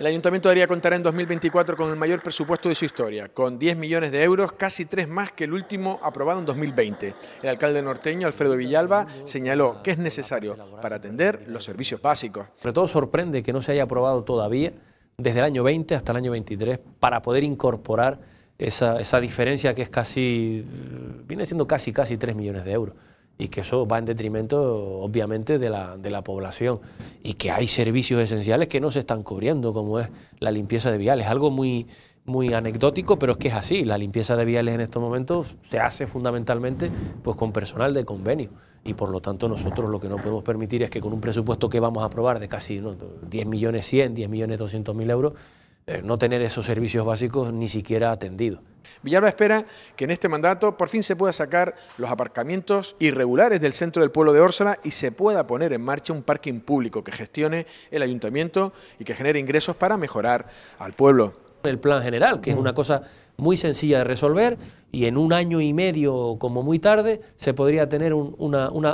El Ayuntamiento de contar contará en 2024 con el mayor presupuesto de su historia, con 10 millones de euros, casi tres más que el último aprobado en 2020. El alcalde norteño, Alfredo Villalba, señaló que es necesario para atender los servicios básicos. Sobre todo sorprende que no se haya aprobado todavía, desde el año 20 hasta el año 23, para poder incorporar esa, esa diferencia que es casi, viene siendo casi, casi 3 millones de euros y que eso va en detrimento obviamente de la, de la, población y que hay servicios esenciales que no se están cubriendo como es la limpieza de viales, algo muy, muy anecdótico, pero es que es así, la limpieza de viales en estos momentos se hace fundamentalmente pues con personal de convenio y por lo tanto nosotros lo que no podemos permitir es que con un presupuesto que vamos a aprobar de casi 10.100.000, 10 millones 10 millones euros, eh, no tener esos servicios básicos ni siquiera atendidos. Villalba espera que en este mandato por fin se pueda sacar los aparcamientos irregulares del centro del pueblo de Órsala y se pueda poner en marcha un parking público que gestione el ayuntamiento y que genere ingresos para mejorar al pueblo. El plan general, que es una cosa muy sencilla de resolver y en un año y medio, como muy tarde, se podría tener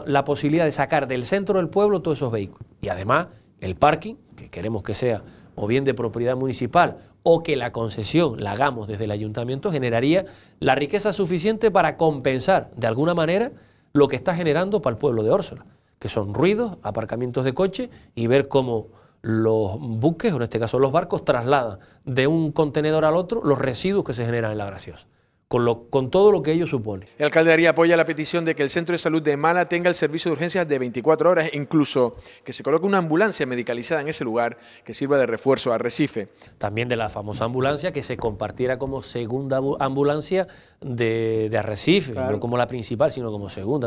la posibilidad de sacar del centro del pueblo todos esos vehículos. Y además, el parking, que queremos que sea o bien de propiedad municipal, o que la concesión la hagamos desde el ayuntamiento, generaría la riqueza suficiente para compensar de alguna manera lo que está generando para el pueblo de Órsola, que son ruidos, aparcamientos de coche y ver cómo los buques, o en este caso los barcos, trasladan de un contenedor al otro los residuos que se generan en la graciosa con, con, todo lo que ello supone. El alcalde apoya la petición de que el centro de salud de Mala tenga el servicio de urgencias de 24 horas, e incluso que se coloque una ambulancia medicalizada en ese lugar que sirva de refuerzo a Recife. También de la famosa ambulancia que se compartiera como segunda ambulancia de, de Arrecife, no como la principal, sino como segunda.